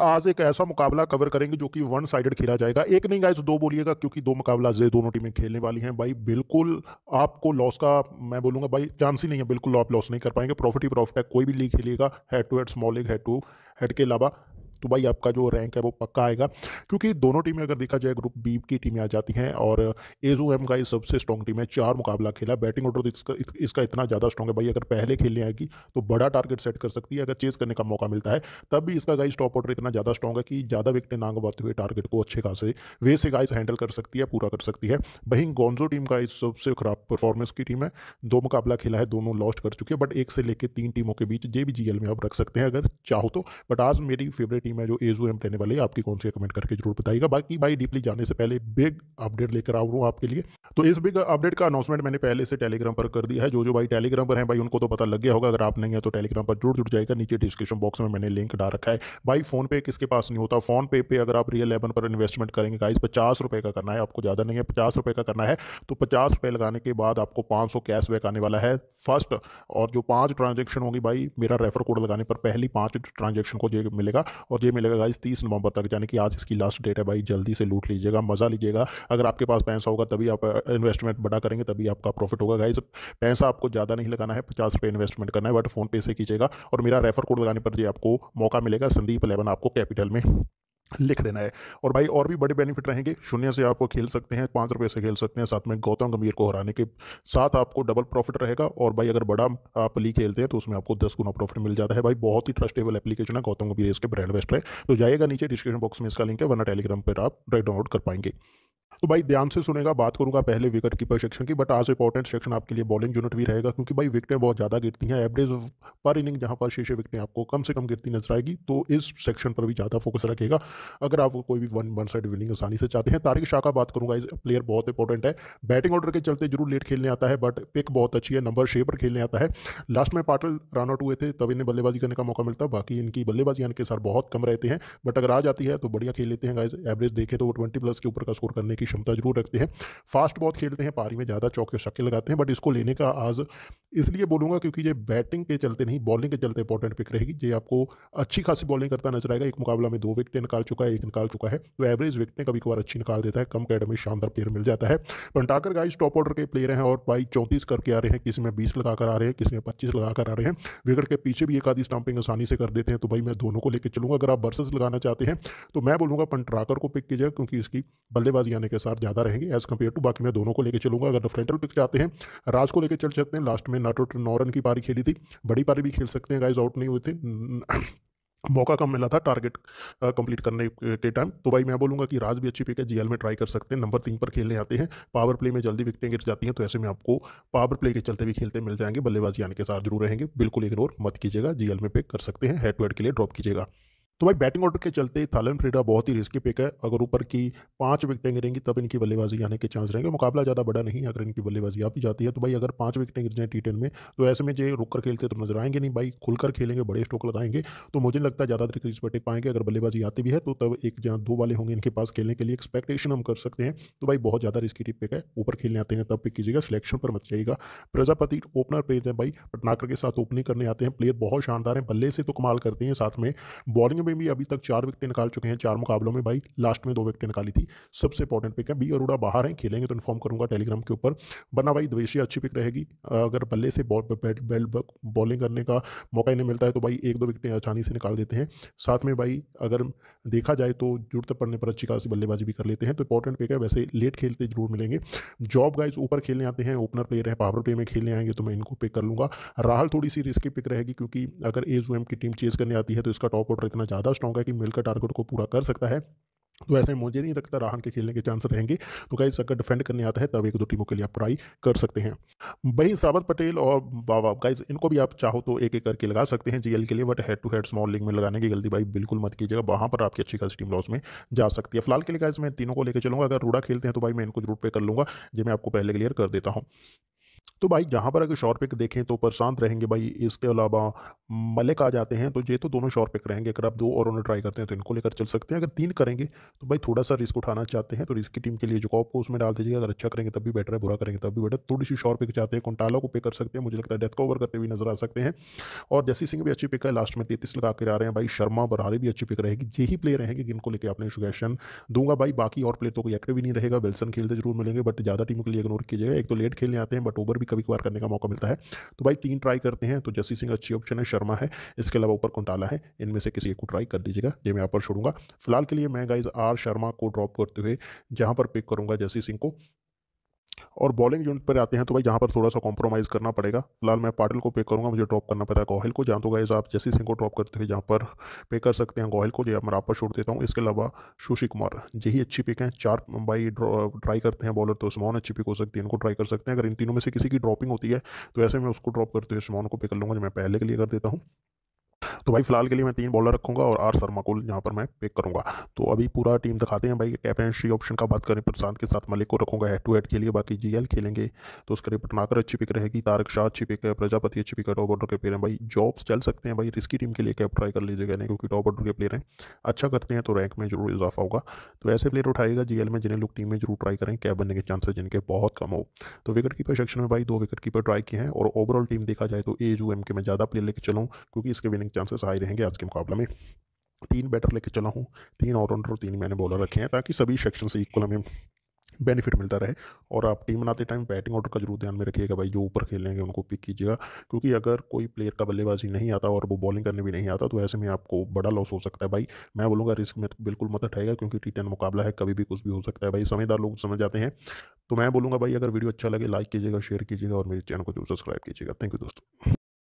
आज एक ऐसा मुकाबला कवर करेंगे जो कि वन साइडेड खेला जाएगा एक नहीं गाइस दो बोलिएगा क्योंकि दो मुकाबला जे दोनों टीमें खेलने वाली हैं भाई बिल्कुल आपको लॉस का मैं बोलूँगा भाई चांस ही नहीं है बिल्कुल आप लॉस नहीं कर पाएंगे प्रॉफिट ही प्रॉफिट है कोई भी लीग खेलिएगा head to head small league head to head के अलावा तो भाई आपका जो रैंक है वो पक्का आएगा क्योंकि दोनों टीमें अगर देखा जाए ग्रुप बी की टीमें आ जाती हैं और एजू एम का सबसे स्ट्रॉन्ग टीम है चार मुकाबला खेला बैटिंग ऑर्डर इसका इसका इतना ज़्यादा स्ट्रॉन्ग है भाई अगर पहले खेलने आएगी तो बड़ा टारगेट सेट कर सकती है अगर चेज करने का मौका मिलता है तब भी इसका गाइस टॉप ऑर्डर इतना ज़्यादा स्ट्रॉग है कि ज़्यादा विकटें ना गवाते हुए टारगेट को अच्छे खासे वे से गाइस हैंडल कर सकती है पूरा कर सकती है वहीं गोंजो टीम का इस सबसे खराब परफॉर्मेंस की टीम है दो मुकाबला खेला है दोनों लॉस्ट कर चुके हैं बट एक से लेकर तीन टीमों के बीच जे में आप रख सकते हैं अगर चाहो तो बट आज मेरी फेवरेट टीम टीम है जो एजू एम रहने वाली है आपकी कौन सी कमेंट करके जरूर बताइएगा बाकी भाई डीपली जाने से पहले बिग अपडेट लेकर आ रहा हूँ आपके लिए तो इस बिग अपडेट का अनाउंसमेंट मैंने पहले से टेलीग्राम पर कर दिया है जो जो भाई टेलीग्राम पर हैं भाई उनको तो पता लग गया होगा अगर आप नहीं है तो टेलीग्राम पर जुड़ जुड़ जाएगा नीचे डिस्क्रिप्शन बॉक्स में मैंने लिंक डाल रखा है भाई फोन पे किसके पास नहीं होता फोन पे पे अगर आप रियल लेवन पर इन्वेस्टमेंट करेंगे गाइस पचास रुपये का करना है आपको ज़्यादा नहीं है पचास रुपये का करना है तो पचास रुपये लगाने के बाद आपको पाँच सौ कैशबैक आने वाला है फर्स्ट और जो पाँच ट्रांजेक्शन होगी भाई मेरा रेफर कोड लगाने पर पहली पाँच ट्रांजेक्शन को ये मिलेगा और ये मिलेगा गाइस तीस नवंबर तक यानी कि आज इसकी लास्ट डेट है भाई जल्दी से लूट लीजिएगा मज़ा लीजिएगा अगर आपके पास पैसा होगा तभी आप इन्वेस्टमेंट बड़ा करेंगे तभी आपका प्रॉफिट होगा गाइज पैसा आपको ज़्यादा नहीं लगाना है पचास रुपये इन्वेस्टमेंट करना है बट फोन पे से कीजिएगा और मेरा रेफर कोड लगाने पर जी आपको मौका मिलेगा संदीप एलेवन आपको कैपिटल में लिख देना है और भाई और भी बड़े बेनिफिट रहेंगे शून्य से आपको खेल सकते हैं पाँच रुपये से खेल सकते हैं साथ में गौतम गंभीर को हराने के साथ आपको डबल प्रॉफिट रहेगा और भाई अगर बड़ा आप ली खेलते हैं तो उसमें आपको दस गुना प्रॉफिट मिल जाता है भाई बहुत ही ट्रस्टेबल एप्लीकेशन है गौतम गंभीर इसके ब्रांड बेस्ट है तो जाएगा नीचे डिस्क्रिप्शन बॉक्स में इसका लिंक है वरना टेलीग्राम पर आप डाउनलोड कर पाएंगे तो भाई ध्यान से सुनेगा बात करूंगा पहले विकेट कीपर सेक्शन की बट आज इंपॉर्टेंट सेक्शन आपके लिए बॉलिंग यूनिट भी रहेगा क्योंकि भाई विकटें बहुत ज़्यादा गिरती हैं एवरेज पर इनिंग जहाँ पर शीशे विकटें आपको कम से कम गिरती नजर आएगी तो इस सेक्शन पर भी ज़्यादा फोकस रखेगा अगर आप कोई भी वन वन साइड विनिंग आसानी से चाहते हैं तारिक शाह का बात करूंगा इस प्लेयर बहुत इंपॉर्टेंट है बैटिंग ऑर्डर के चलते जरूर लेट खेलने आता है बट पिक बहुत अच्छी है नंबर छे पर खेलने आता है लास्ट में पाटल रन आउट हुए थे तब इन्हें बल्लेबाजी करने का मौका मिलता बाकी इनकी बल्लेबाजी के सर बहुत कम रहते हैं बट अगर आ जाती है तो बढ़िया खेल लेते हैं एवरेज देखें तो वो ट्वेंटी प्लस के ऊपर का स्कोर करने की क्षमता जरूर रखते हैं फास्ट बहुत खेलते हैं पारी में ज़्यादा चौके शक्के लगाते हैं बट इसको लेने का आज इसलिए बोलूँगा क्योंकि ये बैटिंग के चलते नहीं बॉलिंग के चलते इंपॉर्टेंट पिक रहेगी ये आपको अच्छी खासी बॉलिंग करता नजर आएगा एक मुकाबला में दो विकटें निकाल चुका है एक निकाल चुका है तो एवरेज विकटें कभी कभार अच्छी निकाल देता है कम कैड में शानदार प्लेयर मिल जाता है पंटाकर गाइज टॉप ऑर्डर के प्लेयर हैं और बाई चौंतीस करके आ रहे हैं किसी में बीस लगाकर आ रहे हैं किसी में पच्चीस लगाकर आ रहे हैं विकेट के पीछे भी एक आधी स्टम्पिंग आसानी से कर देते हैं तो भाई मैं दोनों को लेकर चलूंगा अगर आप बर्सेस लगाना चाहते हैं तो मैं बोलूंगा पंटाकर को पिक कीजिएगा क्योंकि इसकी बल्लेबाजी आने के साथ ज़्यादा रहेंगे एज़ कम्पेयर टू बाकी मैं दोनों को लेकर चलूंगा अगर फ्रंटल पिक जाते हैं राज को लेकर चल सकते हैं लास्ट में नाटो नौ की पारी खेली थी बड़ी पारी भी खेल सकते हैं गाइज आउट नहीं हुए थे मौका कम मिला था टारगेट कंप्लीट uh, करने uh, के टाइम तो भाई मैं बोलूंगा कि राज भी अच्छी पिक है जीएल में ट्राई कर सकते हैं नंबर तीन पर खेलने आते हैं पावर प्ले में जल्दी विकटें गिर जाती हैं तो ऐसे में आपको पावर प्ले के चलते भी खेलते मिल जाएंगे बल्लेबाजी आने के साथ जरूर रहेंगे बिल्कुल इग्नोर मत कीजिएगा जीएल में पिक कर सकते हैं हेड टू हेड के लिए ड्रॉप कीजिएगा तो भाई बैटिंग ऑर्डर के चलते थालन फ्रीडा बहुत ही रिस्की पिक है अगर ऊपर की पाँच विकटें गिरेंगी तब इनकी बल्लेबाजी आने के चांस रहेंगे मुकाबला ज़्यादा बड़ा नहीं अगर इनकी बल्लेबाजी आप भी जाती है तो भाई अगर पाँच विकटें गिर जाएँ टी में तो ऐसे में जो रुक कर खेलते तो नजर आएंगे नहीं भाई खुलकर खेलेंगे बड़े स्टोक लगाएंगे तो मुझे लगता है ज़्यादातर क्रीज पर टिक पाएंगे अगर बल्लेबाजी आती भी है तो तब एक जहाँ दो वाले होंगे इनके पास खेलने के लिए एक्सपेक्टेशन हम कर सकते हैं तो भाई बहुत ज़्यादा रिस्की टिक पिक है ऊपर खेलने आते हैं तब पिक कीजिएगा सिलेक्शन पर मत जाइएगा प्रजापति ओपनर प्लेयर भाई पटनाकर के साथ ओपनिंग करने आते हैं प्लेयर बहुत शानदार हैं बल्ले से तो कमाल करते हैं साथ में बॉलिंग में में भी अभी तक चार विकेटें निकाल चुके हैं चार मुकाबलों में भाई लास्ट में दो विकेटें निकाली थी सबसे इंपॉर्टेंट पिक है बी अरोड़ा बाहर हैं खेलेंगे तो इन्फॉर्म करूंगा टेलीग्राम के ऊपर बना भाई द्वेशिया अच्छी पिक रहेगी अगर बल्ले से बॉलिंग करने का मौका इन्हें मिलता है तो भाई एक दो विकेटें आसानी से निकाल देते हैं साथ में भाई अगर देखा जाए तो जरूरत पड़ने पर अच्छी खासी बल्लेबाजी भी कर लेते हैं तो इंपॉर्टेंट पिक है वैसे लेट खेलते जरूर मिलेंगे जॉब गाइज ऊपर खेलने आते हैं ओपनर प्लेयर है पावर प्ले में खेलने आएंगे तो मैं इनको पिक कर लूंगा राहल थोड़ी सी रिस्की पिक रहेगी क्योंकि अगर एज की टीम चेज करने आती है तो इसका टॉप ऑर्डर इतना ज़्यादा ज़्यादा स्ट्रॉग है कि मिलकर टारगेट को पूरा कर सकता है तो ऐसे मुझे नहीं लगता राहन के खेलने के चांस रहेंगे तो गाइज अगर डिफेंड करने आता है तब एक दो टीमों के लिए आप ट्राई कर सकते हैं वहीं साबत पटेल और बाबा गाइज इनको भी आप चाहो तो एक एक करके लगा सकते हैं जीएल के लिए but head to head small league में लगाने की गलती भाई बिल्कुल मत कीजिएगा वहाँ पर आपकी अच्छी खासी टीम लॉस में जा सकती है फिलहाल के लिए गाइज मैं तीनों को लेकर चलूँगा अगर रूड़ा खेलते हैं तो भाई मैं इनको जरूर पे कर लूँगा जो मैं आपको पहले क्लियर कर देता हूँ तो भाई यहाँ पर अगर शॉर्ट पिक देखें तो प्रशांत रहेंगे भाई इसके अलावा मलिक आ जाते हैं तो ये तो दोनों शॉर्ट पिक रहेंगे अगर आप दो और उन्हें ट्राई करते हैं तो इनको लेकर चल सकते हैं अगर तीन करेंगे तो भाई थोड़ा सा रिस्क उठाना चाहते हैं तो रिस्क की टीम के लिए जॉब को उसमें डाल दीजिए अगर अच्छा करेंगे तब भी बेटर है बुरा करेंगे तब भी बेटर थोड़ी सी शॉर्ट पिक चाहते हैं कंटाला को पे कर सकते हैं मुझे लगता है डेथ को ओवर करते हुए नजर आ सकते हैं और जैसी सिंह भी अच्छी पिक है लास्ट में तैतीस लगा कर आ रहे हैं भाई शर्मा बरारी भी अच्छी पिक रहेगी यही प्लेयर रहेंगे जिनको लेकर आपने सुगेशन दूंगा भाई बाकी और प्लेयर तो कोई एक्टिव ही नहीं रहेगा विल्सन खेलते जरूर मिलेंगे बट ज़्यादा टीम के लिए इग्नोर कीजिएगा एक तो लेट खेलने आते हैं बट ओवर भी कभी कभार करने का मौका मिलता है तो भाई तीन ट्राई करते हैं तो जस्सी सिंह अच्छी ऑप्शन है शर्मा है इसके अलावा ऊपर कुंटाला है इनमें से किसी एक को ट्राई कर लीजिएगा ये मैं यहाँ पर छोड़ूंगा फिलहाल के लिए मैं गाइज आर शर्मा को ड्रॉप करते हुए जहाँ पर पिक करूँगा जस्सी सिंह को और बॉलिंग यूनिट पर आते हैं तो भाई यहाँ पर थोड़ा सा कॉम्प्रोमाइज़ करना पड़ेगा फिलहाल मैं पाटिल को पे करूँगा मुझे ड्रॉप करना पड़ेगा गोहिल को जहाँ तो गाइज आप जैसी सिंह को ड्रॉप करते हुए यहाँ पर पे कर सकते हैं गोहिल को जो तो मैं पर छोड़ देता हूँ इसके अलावा सुशी कुमार यही अच्छी पिक हैं चार बाई ट्राई करते हैं बॉलर तो स्मॉन अच्छी पिक हो सकती है इनको ट्राई कर सकते हैं अगर इन तीनों में से किसी की ड्रॉपिंग होती है तो ऐसे में उसको ड्रॉप करते हुए स्मॉन को पे कर लूँगा जो मैं पहले के लिए कर देता हूँ तो भाई फिलहाल के लिए मैं तीन बॉलर रखूंगा और आर शर्मा को यहाँ पर मैं पिक करूंगा तो अभी पूरा टीम दिखाते हैं भाई कैप्टनशी ऑप्शन का बात करें प्रशांत के साथ मलिक को रखूंगा हेड टू हेड के लिए बाकी जी खेलेंगे तो उसके लिए पटनाकर अच्छी पिक रहेगी तारक शाह अच्छी पिक है प्रजापति अच्छी पिक है टॉप ऑर्डर के प्लेयर हैं भाई जॉब्स चल सकते हैं भाई रिस्की टीम के लिए कैप ट्राई कर लीजिएगा नहीं क्योंकि टॉप ऑर्डर के प्लेयर हैं अच्छा करते हैं तो रैंक में जरूर इजाफा होगा तो ऐसे प्लेयर उठाएगा जी में जिन्हें लोग टीम में जरूर ट्राई करें कैप बनने के चांसेस जिनके बहुत कम हो तो विकेट कीपर सेक्शन में भाई दो विकेट कीपर ट्राई किए हैं और ओवरऑल टीम देखा जाए तो ए यू एम के मैं ज़्यादा प्लेयर लेकर चलूँ क्योंकि इसके विनिंग चांस चांसेस हाई रहेंगे आज के मुकाबले में तीन बैटर लेके चला हूँ तीन ऑलराउंडर और तीन मैंने बॉलर रखे हैं ताकि सभी सेक्शन से इक्वल हमें बेनिफिट मिलता रहे और आप टीम बनाते टाइम बैटिंग ऑर्डर का जरूर ध्यान में रखिएगा भाई जो ऊपर खेलेंगे उनको पिक कीजिएगा क्योंकि अगर कोई प्लेयर का बल्लेबाजी नहीं आता और वो बॉलिंग करने भी नहीं आता तो ऐसे में आपको बड़ा लॉस हो सकता है भाई मैं बोलूँगा रिस्क में बिल्कुल मत हटाएगा क्योंकि टी टेन मुकाबला है कभी भी कुछ भी हो सकता है भाई समझदार लोग समझ जाते हैं तो मैं बोलूँगा भाई अगर वीडियो अच्छा लगे लाइक कीजिएगा शेयर कीजिएगा और मेरे चैनल को जरूर सब्सक्राइब कीजिएगा थैंक यू दोस्तों